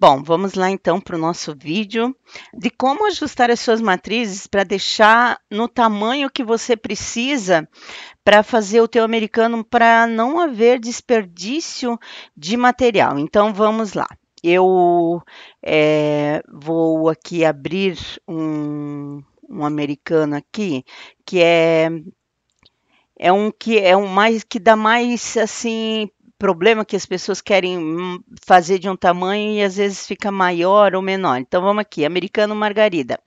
Bom, vamos lá então para o nosso vídeo de como ajustar as suas matrizes para deixar no tamanho que você precisa para fazer o teu americano para não haver desperdício de material. Então vamos lá. Eu é, vou aqui abrir um, um americano aqui que é é um que é um mais que dá mais assim problema que as pessoas querem hum, fazer de um tamanho e às vezes fica maior ou menor. Então vamos aqui, americano margarida.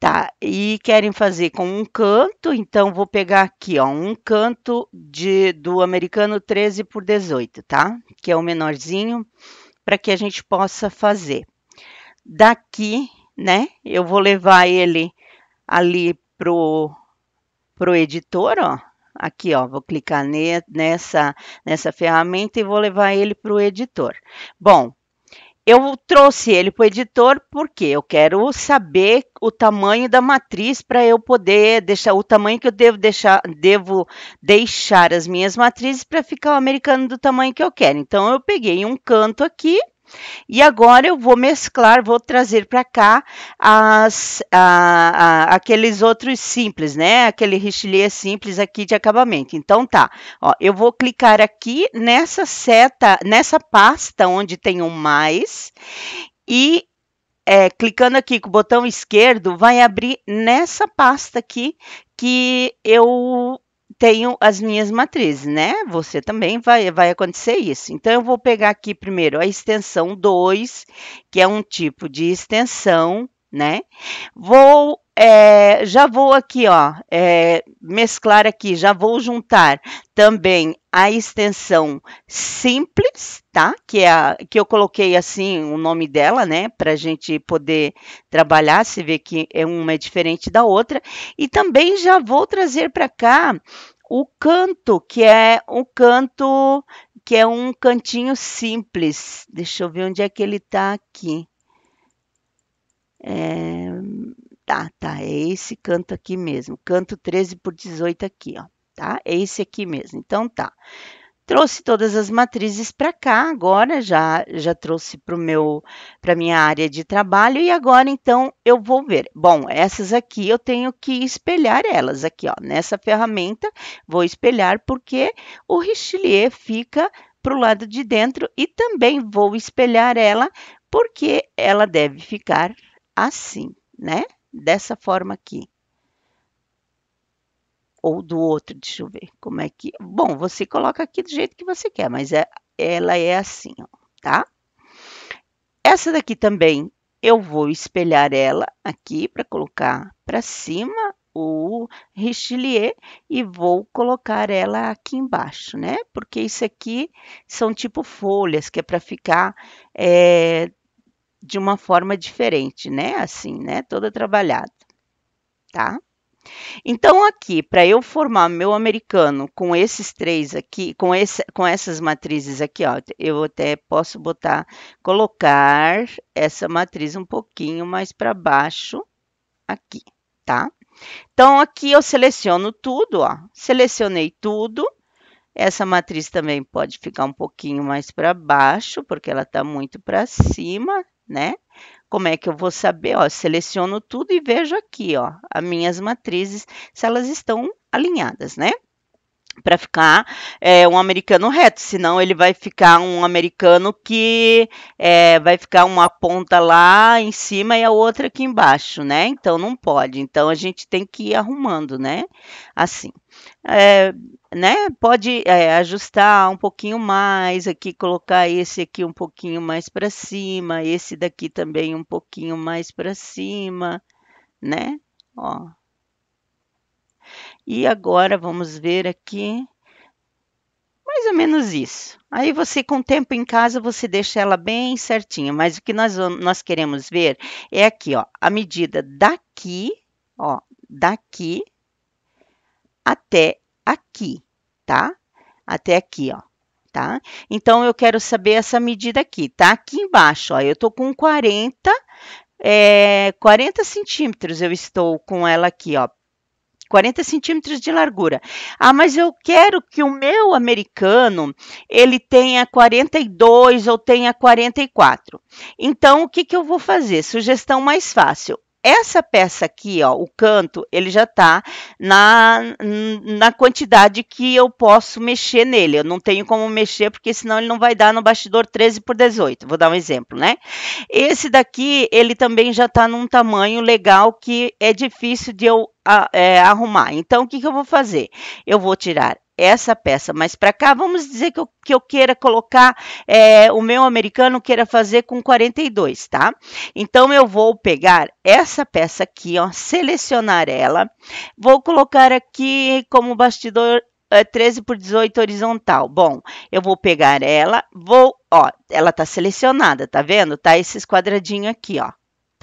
Tá, e querem fazer com um canto, então vou pegar aqui, ó, um canto de do americano 13 por 18, tá? Que é o menorzinho, para que a gente possa fazer. Daqui, né, eu vou levar ele ali pro pro editor, ó, aqui, ó, vou clicar ne, nessa, nessa ferramenta e vou levar ele para o editor. Bom, eu trouxe ele para o editor porque eu quero saber o tamanho da matriz para eu poder deixar o tamanho que eu devo deixar, devo deixar as minhas matrizes para ficar o americano do tamanho que eu quero. Então eu peguei um canto aqui e agora eu vou mesclar, vou trazer para cá as, a, a, aqueles outros simples, né? Aquele richelieu simples aqui de acabamento. Então tá, ó, eu vou clicar aqui nessa seta, nessa pasta onde tem um mais e é, clicando aqui com o botão esquerdo, vai abrir nessa pasta aqui que eu tenho as minhas matrizes, né? Você também vai, vai acontecer isso. Então, eu vou pegar aqui primeiro a extensão 2, que é um tipo de extensão, né? Vou é, já vou aqui, ó, é, mesclar aqui, já vou juntar também a extensão simples, tá? Que, é a, que eu coloquei assim o nome dela, né? Para a gente poder trabalhar, se ver que é uma é diferente da outra. E também já vou trazer para cá o canto, que é um canto, que é um cantinho simples. Deixa eu ver onde é que ele está aqui. É, tá, tá, é esse canto aqui mesmo, canto 13 por 18 aqui, ó, tá? É esse aqui mesmo, então tá trouxe todas as matrizes para cá agora, já já trouxe para meu para minha área de trabalho e agora então eu vou ver. Bom, essas aqui eu tenho que espelhar elas aqui, ó, nessa ferramenta vou espelhar porque o Richelieu fica para o lado de dentro e também vou espelhar ela porque ela deve ficar assim, né? Dessa forma aqui ou do outro, deixa eu ver como é que. Bom, você coloca aqui do jeito que você quer, mas é, ela é assim, ó, tá? Essa daqui também eu vou espelhar ela aqui para colocar para cima o Richelieu e vou colocar ela aqui embaixo, né? Porque isso aqui são tipo folhas que é para ficar é, de uma forma diferente, né? Assim, né? Toda trabalhada, tá? Então, aqui, para eu formar meu americano com esses três aqui, com, esse, com essas matrizes aqui, ó, eu até posso botar, colocar essa matriz um pouquinho mais para baixo aqui, tá? Então, aqui eu seleciono tudo, ó, selecionei tudo. Essa matriz também pode ficar um pouquinho mais para baixo, porque ela está muito para cima, né? Como é que eu vou saber? Ó, seleciono tudo e vejo aqui, ó, as minhas matrizes, se elas estão alinhadas, né? Para ficar é, um americano reto, senão ele vai ficar um americano que é, vai ficar uma ponta lá em cima e a outra aqui embaixo, né? Então não pode. Então a gente tem que ir arrumando, né? Assim é, né, pode é, ajustar um pouquinho mais aqui, colocar esse aqui um pouquinho mais para cima, esse daqui também um pouquinho mais para cima, né? Ó. E agora vamos ver aqui mais ou menos isso. Aí você, com o tempo em casa, você deixa ela bem certinha. Mas o que nós, nós queremos ver é aqui, ó, a medida daqui, ó, daqui até aqui, tá? Até aqui, ó, tá? Então, eu quero saber essa medida aqui, tá? Aqui embaixo, ó, eu tô com 40, é, 40 centímetros, eu estou com ela aqui, ó, 40 centímetros de largura. Ah, mas eu quero que o meu americano ele tenha 42 ou tenha 44. Então, o que, que eu vou fazer? Sugestão mais fácil. Essa peça aqui, ó, o canto, ele já está na, na quantidade que eu posso mexer nele. Eu não tenho como mexer, porque senão ele não vai dar no bastidor 13 por 18. Vou dar um exemplo, né? Esse daqui, ele também já está num tamanho legal que é difícil de eu a, é, arrumar. Então, o que, que eu vou fazer? Eu vou tirar essa peça. Mas para cá, vamos dizer que eu, que eu queira colocar é, o meu americano queira fazer com 42, tá? Então eu vou pegar essa peça aqui, ó, selecionar ela, vou colocar aqui como bastidor 13 é, por 18 horizontal. Bom, eu vou pegar ela, vou, ó, ela tá selecionada, tá vendo? Tá esses quadradinhos aqui, ó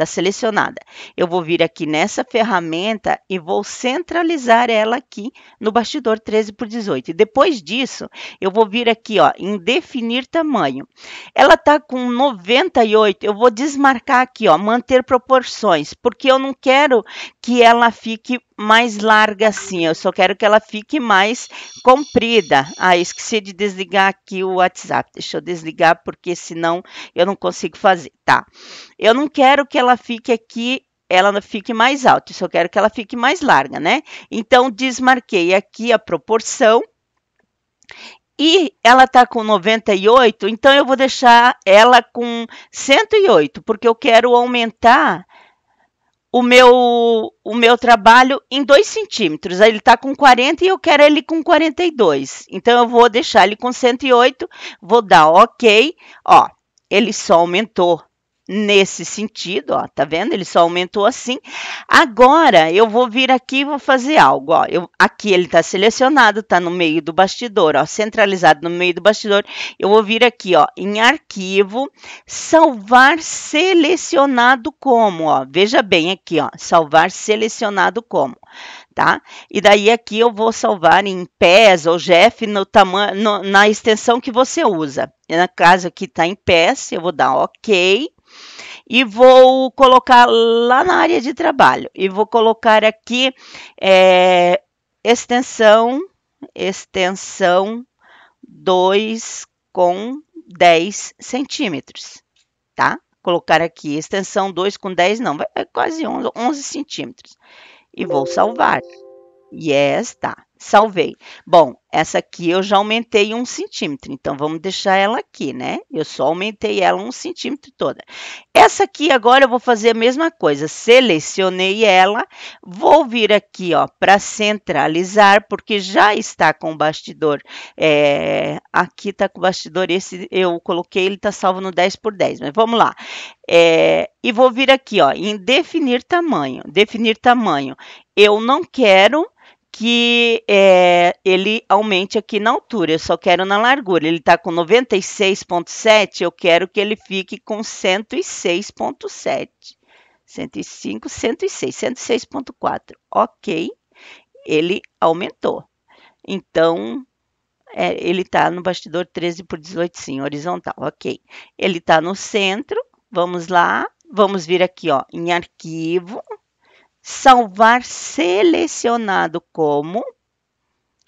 está selecionada. Eu vou vir aqui nessa ferramenta e vou centralizar ela aqui no bastidor 13 por 18. depois disso, eu vou vir aqui ó, em definir tamanho. Ela está com 98, eu vou desmarcar aqui, ó, manter proporções, porque eu não quero que ela fique mais larga assim, eu só quero que ela fique mais comprida. Ah, esqueci de desligar aqui o WhatsApp. Deixa eu desligar porque senão eu não consigo fazer, tá? Eu não quero que ela fique aqui ela fique mais alta, eu só quero que ela fique mais larga, né? Então, desmarquei aqui a proporção e ela está com 98, então eu vou deixar ela com 108, porque eu quero aumentar o meu, o meu trabalho em 2 centímetros. Aí ele está com 40 e eu quero ele com 42. Então, eu vou deixar ele com 108, vou dar OK. Ó, ele só aumentou nesse sentido, ó, tá vendo? Ele só aumentou assim. Agora eu vou vir aqui e vou fazer algo, ó. Eu, aqui ele tá selecionado, tá no meio do bastidor, ó, centralizado no meio do bastidor. Eu vou vir aqui, ó, em arquivo, salvar selecionado como, ó. Veja bem aqui, ó, salvar selecionado como. Tá? E daí aqui eu vou salvar em pés ou GEF no tamanho, na extensão que você usa. No caso aqui está em pés, eu vou dar OK e vou colocar lá na área de trabalho e vou colocar aqui é, extensão, extensão 2 com 10 centímetros, tá? Colocar aqui extensão 2 com 10, não, vai é quase 11, 11 centímetros. E vou salvar. Yes, tá salvei. Bom, essa aqui eu já aumentei um centímetro, então vamos deixar ela aqui, né? Eu só aumentei ela um centímetro toda. Essa aqui agora eu vou fazer a mesma coisa, selecionei ela, vou vir aqui, ó, para centralizar, porque já está com o bastidor, é, aqui está com o bastidor, esse eu coloquei, ele está salvo no 10 por 10, mas vamos lá. É, e vou vir aqui, ó, em definir tamanho, definir tamanho. Eu não quero que é, ele aumente aqui na altura, eu só quero na largura. Ele está com 96,7, eu quero que ele fique com 106,7. 105, 106, 106,4. Ok, ele aumentou. Então, é, ele está no bastidor 13 por 18, sim, horizontal, ok. Ele está no centro, vamos lá, vamos vir aqui ó, em arquivo, salvar selecionado como,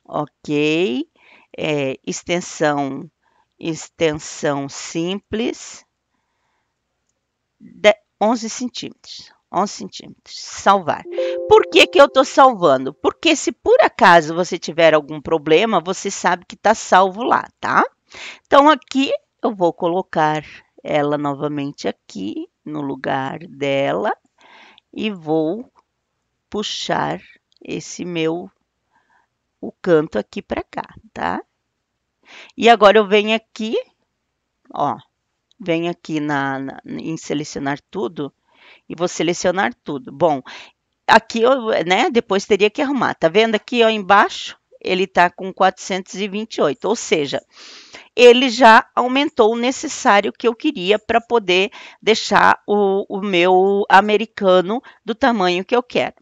ok, é, extensão, extensão simples, de, 11 centímetros. 11 centímetros. Salvar. Por que, que eu estou salvando? Porque se por acaso você tiver algum problema, você sabe que está salvo lá, tá? Então, aqui eu vou colocar ela novamente aqui no lugar dela e vou puxar esse meu o canto aqui para cá, tá? E agora eu venho aqui, ó, venho aqui na, na, em selecionar tudo e vou selecionar tudo. Bom, aqui eu, né, depois teria que arrumar. Tá vendo aqui, ó, embaixo? Ele tá com 428, ou seja, ele já aumentou o necessário que eu queria para poder deixar o, o meu americano do tamanho que eu quero.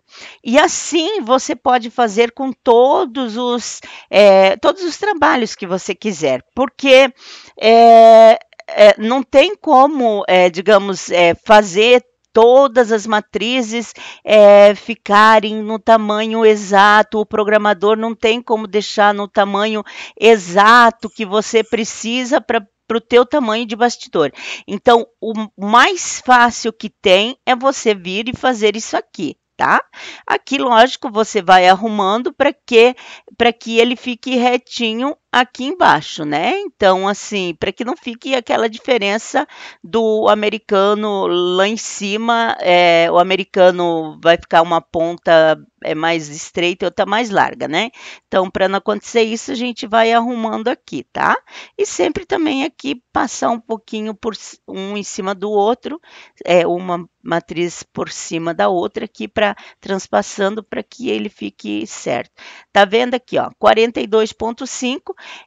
E assim você pode fazer com todos os, é, todos os trabalhos que você quiser, porque é, é, não tem como, é, digamos, é, fazer todas as matrizes é, ficarem no tamanho exato. O programador não tem como deixar no tamanho exato que você precisa para para o teu tamanho de bastidor. Então, o mais fácil que tem é você vir e fazer isso aqui, tá? Aqui, lógico, você vai arrumando para que para que ele fique retinho aqui embaixo, né? Então, assim, para que não fique aquela diferença do americano lá em cima, é, o americano vai ficar uma ponta é mais estreita e outra mais larga, né? Então, para não acontecer isso, a gente vai arrumando aqui, tá? E sempre também aqui passar um pouquinho por um em cima do outro, é uma matriz por cima da outra aqui para transpassando para que ele fique certo. Tá vendo aqui, ó, 42.5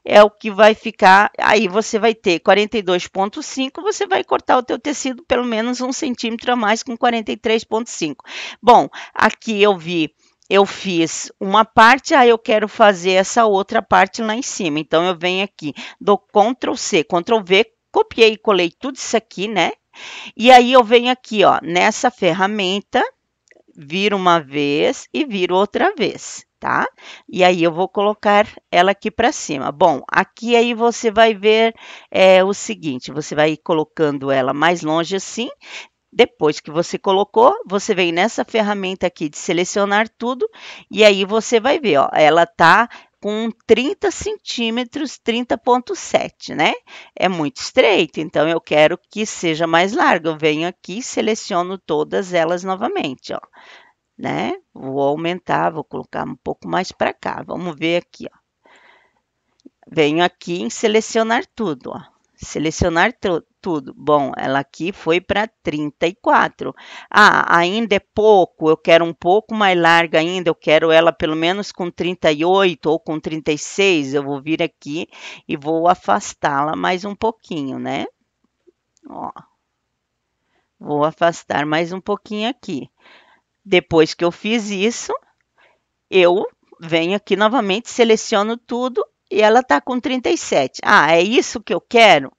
é o que vai ficar. Aí você vai ter 42,5, você vai cortar o teu tecido pelo menos um centímetro a mais com 43,5. Bom, aqui eu vi eu fiz uma parte, aí eu quero fazer essa outra parte lá em cima. Então, eu venho aqui, dou Ctrl C, Ctrl V, copiei e colei tudo isso aqui, né? E aí, eu venho aqui, ó, nessa ferramenta, viro uma vez e viro outra vez tá? E aí eu vou colocar ela aqui para cima. Bom, aqui aí você vai ver é, o seguinte, você vai colocando ela mais longe assim, depois que você colocou, você vem nessa ferramenta aqui de selecionar tudo, e aí você vai ver, ó, ela tá com 30 centímetros, 30.7, né? É muito estreito, então eu quero que seja mais largo. Eu venho aqui e seleciono todas elas novamente, ó né? Vou aumentar, vou colocar um pouco mais para cá. Vamos ver aqui, ó. Venho aqui em selecionar tudo, ó. Selecionar tudo. Bom, ela aqui foi para 34. Ah, ainda é pouco, eu quero um pouco mais larga ainda, eu quero ela pelo menos com 38 ou com 36. Eu vou vir aqui e vou afastá-la mais um pouquinho, né? Ó. Vou afastar mais um pouquinho aqui. Depois que eu fiz isso, eu venho aqui novamente, seleciono tudo e ela está com 37. Ah, é isso que eu quero?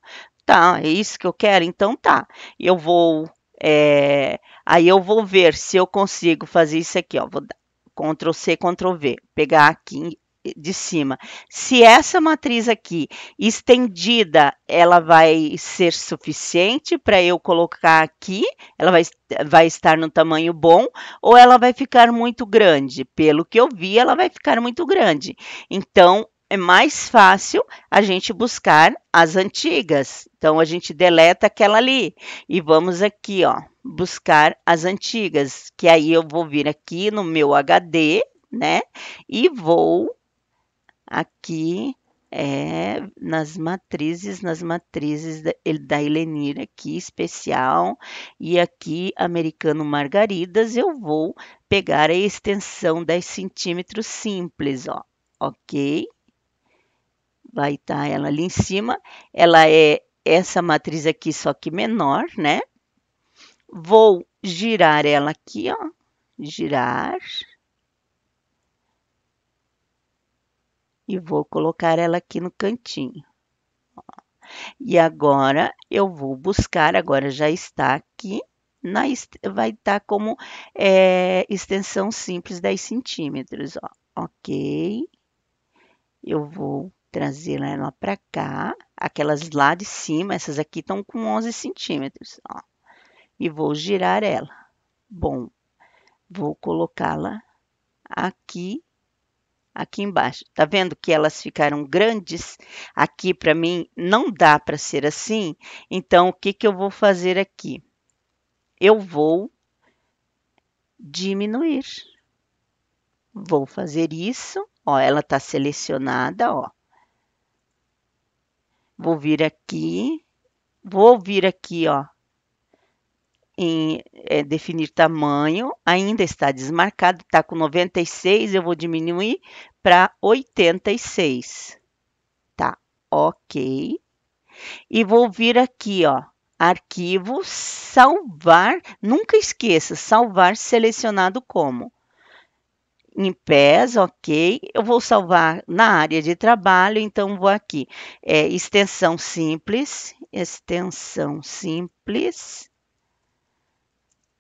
Tá, é isso que eu quero? Então tá. Eu vou. É, aí eu vou ver se eu consigo fazer isso aqui, ó. Vou dar Ctrl C, Ctrl V. Pegar aqui de cima. Se essa matriz aqui estendida, ela vai ser suficiente para eu colocar aqui, ela vai, vai estar no tamanho bom, ou ela vai ficar muito grande? Pelo que eu vi, ela vai ficar muito grande. Então, é mais fácil a gente buscar as antigas. Então, a gente deleta aquela ali e vamos aqui, ó, buscar as antigas, que aí eu vou vir aqui no meu HD, né? E vou aqui é nas matrizes, nas matrizes da, da Helenir aqui especial e aqui americano margaridas, eu vou pegar a extensão 10 centímetros simples, ó, ok? Vai estar tá ela ali em cima, ela é essa matriz aqui, só que menor, né? Vou girar ela aqui, ó, girar e vou colocar ela aqui no cantinho. E agora eu vou buscar, agora já está aqui, na, vai estar tá como é, extensão simples 10 centímetros, ó. ok? Eu vou trazer ela para cá, aquelas lá de cima, essas aqui estão com 11 centímetros, ó. E vou girar ela. Bom, vou colocá-la aqui aqui embaixo. Tá vendo que elas ficaram grandes? Aqui para mim não dá para ser assim. Então o que que eu vou fazer aqui? Eu vou diminuir. Vou fazer isso, ó, ela tá selecionada, ó. Vou vir aqui, vou vir aqui, ó, em é, definir tamanho, ainda está desmarcado, está com 96, eu vou diminuir para 86. Tá, ok. E vou vir aqui, ó, arquivo, salvar, nunca esqueça, salvar selecionado como. Em pés, ok. Eu vou salvar na área de trabalho, então vou aqui, é, extensão simples, extensão simples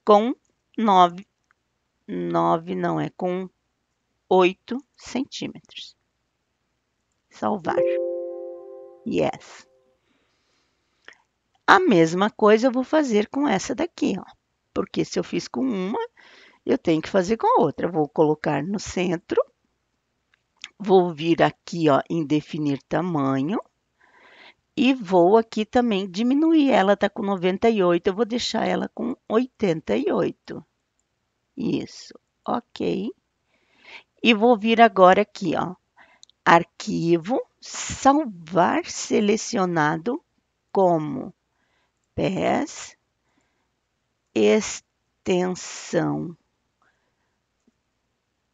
com 9, 9 não é com 8 centímetros. Salvar. Yes. A mesma coisa eu vou fazer com essa daqui, ó. Porque se eu fiz com uma, eu tenho que fazer com a outra. Vou colocar no centro. Vou vir aqui, ó, em definir tamanho. E vou aqui também diminuir. Ela está com 98, eu vou deixar ela com 88. Isso, ok. E vou vir agora aqui, ó. Arquivo, salvar selecionado como pés, extensão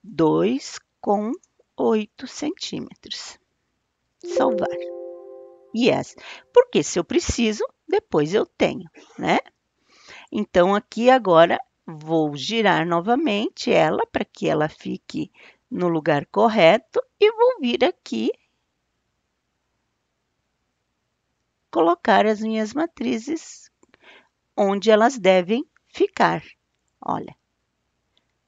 2 com 8 centímetros. Salvar yes. Porque se eu preciso, depois eu tenho, né? Então, aqui agora vou girar novamente ela para que ela fique no lugar correto e vou vir aqui colocar as minhas matrizes onde elas devem ficar. Olha,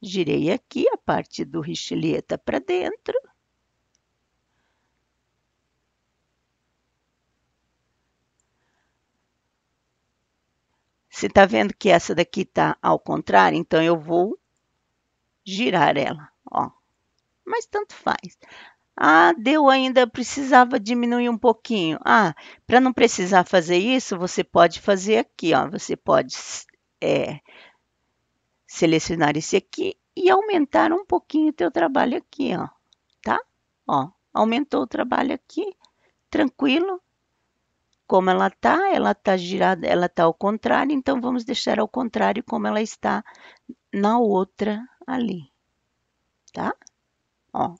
girei aqui a parte do Richelieu tá para dentro Você está vendo que essa daqui está ao contrário? Então, eu vou girar ela, ó. Mas tanto faz. Ah, deu ainda, precisava diminuir um pouquinho. Ah, para não precisar fazer isso, você pode fazer aqui, ó. Você pode é, selecionar esse aqui e aumentar um pouquinho o teu trabalho aqui, ó. Tá? Ó, aumentou o trabalho aqui, tranquilo como ela está, ela está girada, ela está ao contrário, então vamos deixar ao contrário como ela está na outra ali, tá? Ó,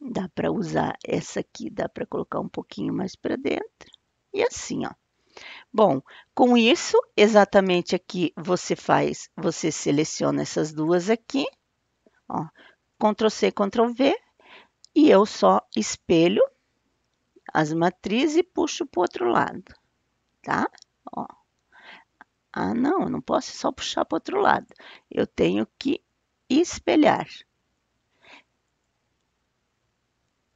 dá para usar essa aqui, dá para colocar um pouquinho mais para dentro e assim, ó. Bom, com isso, exatamente aqui você faz, você seleciona essas duas aqui, ó, Ctrl C, Ctrl V, e eu só espelho as matrizes e puxo para o outro lado, tá? Ó. Ah, não, não posso só puxar para o outro lado. Eu tenho que espelhar.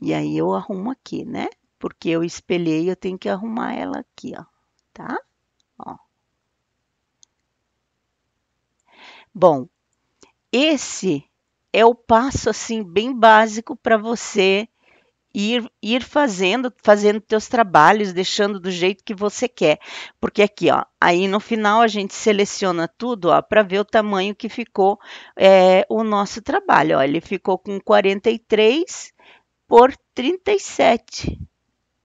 E aí eu arrumo aqui, né? Porque eu espelhei, eu tenho que arrumar ela aqui, ó, tá? Ó. Bom, esse é o passo assim bem básico para você ir, ir fazendo, fazendo teus trabalhos, deixando do jeito que você quer. Porque aqui, ó, aí no final a gente seleciona tudo, ó, para ver o tamanho que ficou é, o nosso trabalho. Ó, ele ficou com 43 por 37.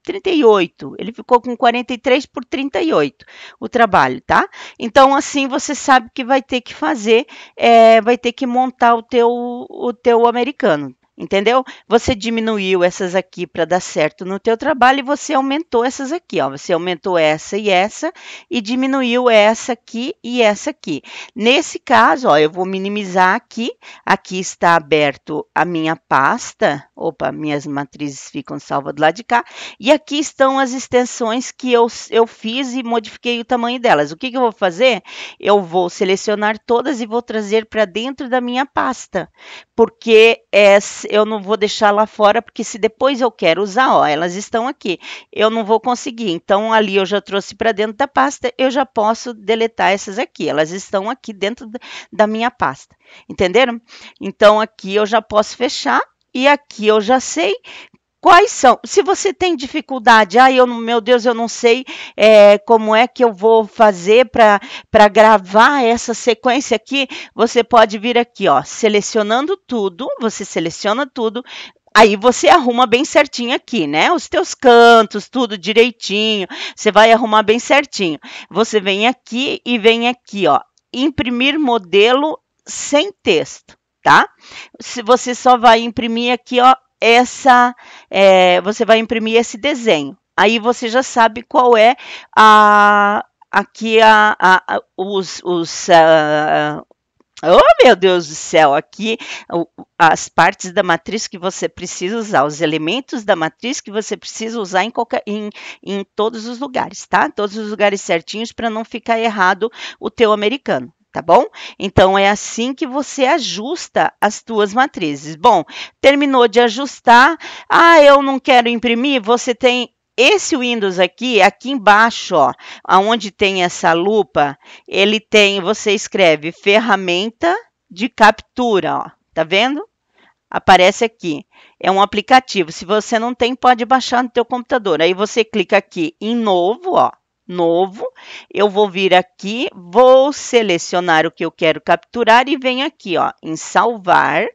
38. Ele ficou com 43 por 38 o trabalho, tá? Então, assim você sabe que vai ter que fazer, é, vai ter que montar o teu, o teu americano, entendeu? Você diminuiu essas aqui para dar certo no teu trabalho e você aumentou essas aqui, ó. Você aumentou essa e essa e diminuiu essa aqui e essa aqui. Nesse caso, ó, eu vou minimizar aqui. Aqui está aberto a minha pasta. Opa, minhas matrizes ficam salvas do lado de cá. E aqui estão as extensões que eu, eu fiz e modifiquei o tamanho delas. O que, que eu vou fazer? Eu vou selecionar todas e vou trazer para dentro da minha pasta, porque essa eu não vou deixar lá fora, porque se depois eu quero usar, ó, elas estão aqui, eu não vou conseguir. Então, ali eu já trouxe para dentro da pasta, eu já posso deletar essas aqui, elas estão aqui dentro da minha pasta. Entenderam? Então, aqui eu já posso fechar e aqui eu já sei Quais são? Se você tem dificuldade, ah, eu, meu Deus, eu não sei é, como é que eu vou fazer para gravar essa sequência aqui, você pode vir aqui, ó, selecionando tudo, você seleciona tudo, Aí você arruma bem certinho aqui, né? Os teus cantos, tudo direitinho. Você vai arrumar bem certinho. Você vem aqui e vem aqui, ó, imprimir modelo sem texto, tá? Se você só vai imprimir aqui, ó, essa, é, você vai imprimir esse desenho. Aí você já sabe qual é a, aqui a, a, os, os uh, Oh, meu Deus do céu, aqui as partes da matriz que você precisa usar, os elementos da matriz que você precisa usar em, qualquer, em, em todos os lugares, tá? Todos os lugares certinhos para não ficar errado o teu americano tá bom? Então é assim que você ajusta as tuas matrizes. Bom, terminou de ajustar. Ah, eu não quero imprimir. Você tem esse Windows aqui, aqui embaixo, ó, aonde tem essa lupa, ele tem, você escreve ferramenta de captura, ó. Tá vendo? Aparece aqui. É um aplicativo. Se você não tem, pode baixar no teu computador. Aí você clica aqui em novo, ó novo, eu vou vir aqui, vou selecionar o que eu quero capturar e venho aqui, ó, em salvar,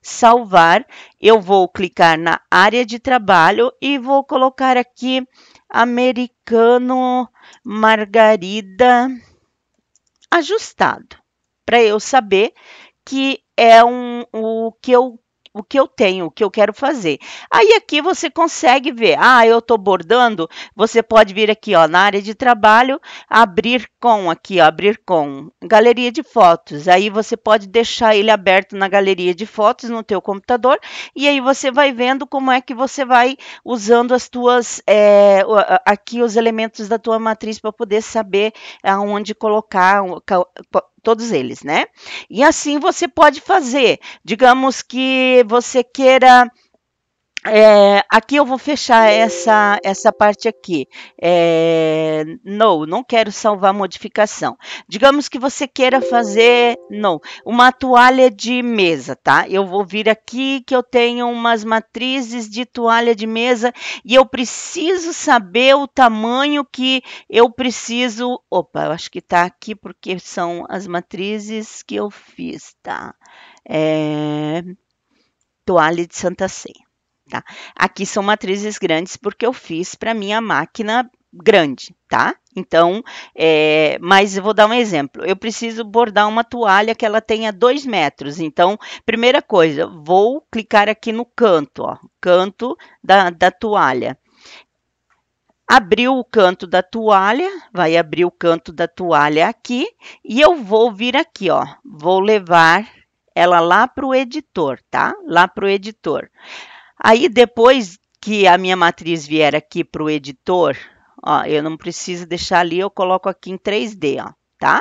salvar, eu vou clicar na área de trabalho e vou colocar aqui americano margarida ajustado, para eu saber que é um, o que eu o que eu tenho, o que eu quero fazer. Aí aqui você consegue ver, ah, eu estou bordando, você pode vir aqui ó, na área de trabalho, abrir com aqui, ó, abrir com galeria de fotos. Aí você pode deixar ele aberto na galeria de fotos no teu computador e aí você vai vendo como é que você vai usando as tuas, é, aqui os elementos da tua matriz para poder saber aonde colocar, todos eles, né? E assim você pode fazer. Digamos que você queira é, aqui eu vou fechar essa, essa parte aqui. É, não, não quero salvar modificação. Digamos que você queira fazer, não, uma toalha de mesa, tá? Eu vou vir aqui que eu tenho umas matrizes de toalha de mesa e eu preciso saber o tamanho que eu preciso. Opa, eu acho que tá aqui porque são as matrizes que eu fiz, tá? É, toalha de Santa Ceia tá? Aqui são matrizes grandes porque eu fiz para minha máquina grande, tá? Então, é, mas eu vou dar um exemplo. Eu preciso bordar uma toalha que ela tenha dois metros. Então, primeira coisa, vou clicar aqui no canto, ó, canto da, da toalha. Abriu o canto da toalha, vai abrir o canto da toalha aqui, e eu vou vir aqui, ó, vou levar ela lá para o editor, tá? Lá para o editor. Aí depois que a minha matriz vier aqui para o editor, ó, eu não preciso deixar ali, eu coloco aqui em 3D, ó, tá?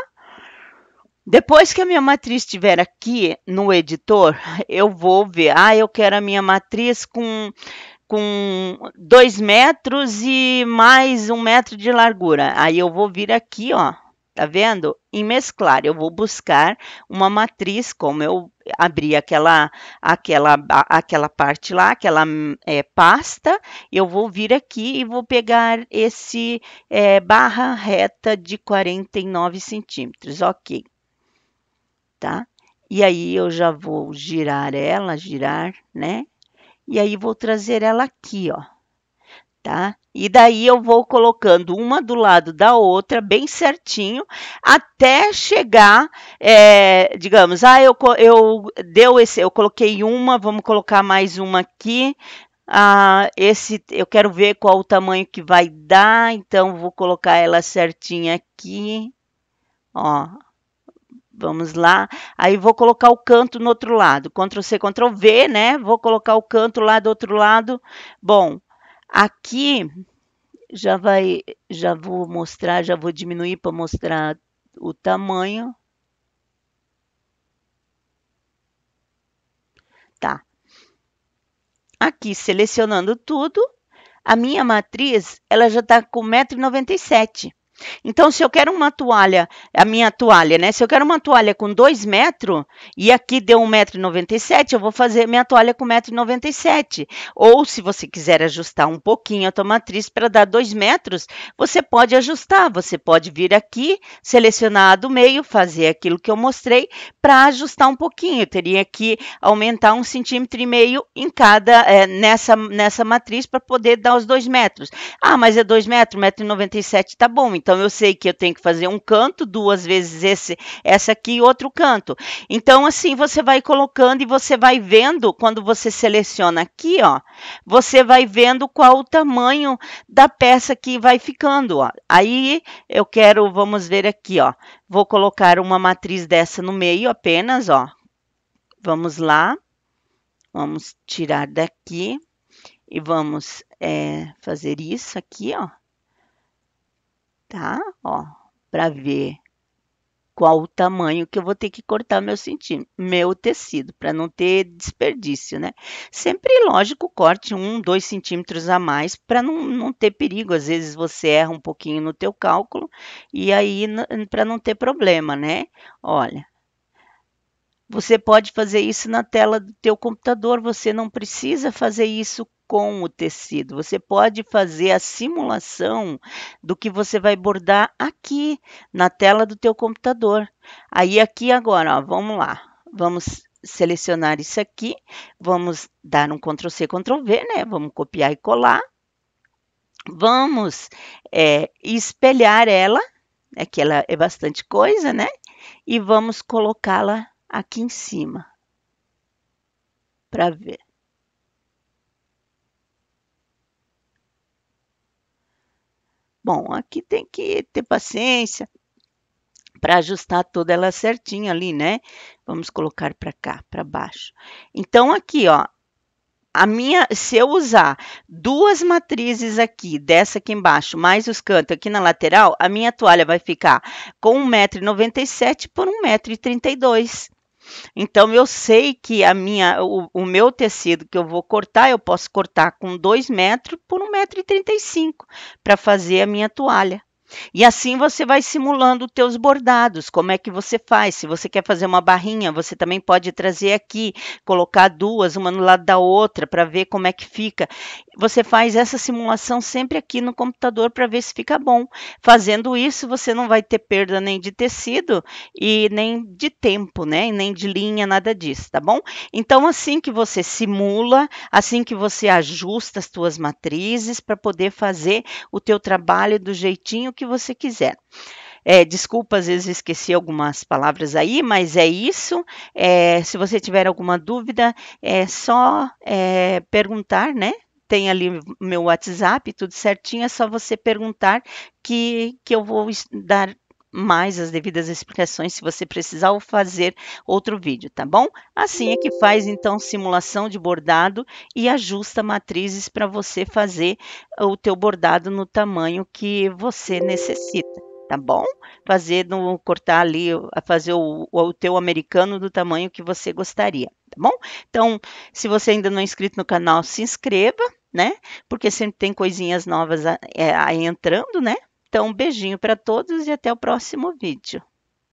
Depois que a minha matriz estiver aqui no editor, eu vou ver, ah, eu quero a minha matriz com com 2 metros e mais um metro de largura. Aí eu vou vir aqui, ó, Tá vendo? Em mesclar, eu vou buscar uma matriz, como eu abri aquela, aquela, aquela parte lá, aquela é, pasta, eu vou vir aqui e vou pegar esse é, barra reta de 49 centímetros, ok. Tá? E aí eu já vou girar ela, girar, né? E aí vou trazer ela aqui, ó tá? E daí eu vou colocando uma do lado da outra, bem certinho, até chegar, é, digamos, ah, eu, eu deu esse, eu coloquei uma, vamos colocar mais uma aqui. Ah, esse eu quero ver qual o tamanho que vai dar, então vou colocar ela certinha aqui. Ó, vamos lá. Aí vou colocar o canto no outro lado. Ctrl C, Ctrl V, né? Vou colocar o canto lá do outro lado. Bom, Aqui já vai, já vou mostrar, já vou diminuir para mostrar o tamanho. Tá. Aqui, selecionando tudo, a minha matriz, ela já está com 1,97m. Então, se eu quero uma toalha, a minha toalha, né? Se eu quero uma toalha com 2 metros, e aqui deu 1,97m, eu vou fazer minha toalha com 1,97m. Ou, se você quiser ajustar um pouquinho a tua matriz para dar 2 metros, você pode ajustar. Você pode vir aqui, selecionar a do meio, fazer aquilo que eu mostrei, para ajustar um pouquinho. Eu teria que aumentar um centímetro e meio em cada, é, nessa, nessa matriz, para poder dar os 2 metros. Ah, mas é 2 metros, 1,97m, tá bom, então então eu sei que eu tenho que fazer um canto duas vezes esse, essa aqui e outro canto. Então assim você vai colocando e você vai vendo quando você seleciona aqui, ó, você vai vendo qual o tamanho da peça que vai ficando, ó. Aí eu quero, vamos ver aqui, ó. Vou colocar uma matriz dessa no meio apenas, ó. Vamos lá. Vamos tirar daqui e vamos é, fazer isso aqui, ó tá? Ó, para ver qual o tamanho que eu vou ter que cortar meu centímetro, meu tecido, para não ter desperdício, né? Sempre, lógico, corte um, dois centímetros a mais para não, não ter perigo. Às vezes você erra um pouquinho no teu cálculo e aí para não ter problema, né? Olha, você pode fazer isso na tela do teu computador, você não precisa fazer isso com o tecido. Você pode fazer a simulação do que você vai bordar aqui na tela do teu computador. Aí aqui agora, ó, vamos lá. Vamos selecionar isso aqui, vamos dar um Ctrl C, Ctrl V, né? Vamos copiar e colar. Vamos é, espelhar ela, é que ela é bastante coisa, né? E vamos colocá-la aqui em cima para ver. Bom, aqui tem que ter paciência para ajustar toda ela certinha ali, né? Vamos colocar para cá, para baixo. Então aqui, ó, a minha, se eu usar duas matrizes aqui, dessa aqui embaixo, mais os cantos aqui na lateral, a minha toalha vai ficar com 1,97m por 1,32m. Então eu sei que a minha, o, o meu tecido que eu vou cortar, eu posso cortar com 2 metros por 1,35 metro para fazer a minha toalha. E assim você vai simulando os teus bordados, como é que você faz. Se você quer fazer uma barrinha, você também pode trazer aqui, colocar duas, uma no lado da outra, para ver como é que fica. Você faz essa simulação sempre aqui no computador para ver se fica bom. Fazendo isso, você não vai ter perda nem de tecido e nem de tempo, né? E nem de linha, nada disso, tá bom? Então, assim que você simula, assim que você ajusta as tuas matrizes para poder fazer o teu trabalho do jeitinho que que você quiser. É, desculpa, às vezes esqueci algumas palavras aí, mas é isso. É, se você tiver alguma dúvida, é só é, perguntar, né? Tem ali meu WhatsApp, tudo certinho, é só você perguntar que, que eu vou dar mais as devidas explicações se você precisar ou fazer outro vídeo, tá bom? Assim é que faz então simulação de bordado e ajusta matrizes para você fazer o teu bordado no tamanho que você necessita tá bom? Fazer no cortar ali, fazer o, o, teu americano do tamanho que você gostaria, tá bom? Então, se você ainda não é inscrito no canal, se inscreva, né? Porque sempre tem coisinhas novas é, aí entrando, né? Então, um beijinho para todos e até o próximo vídeo.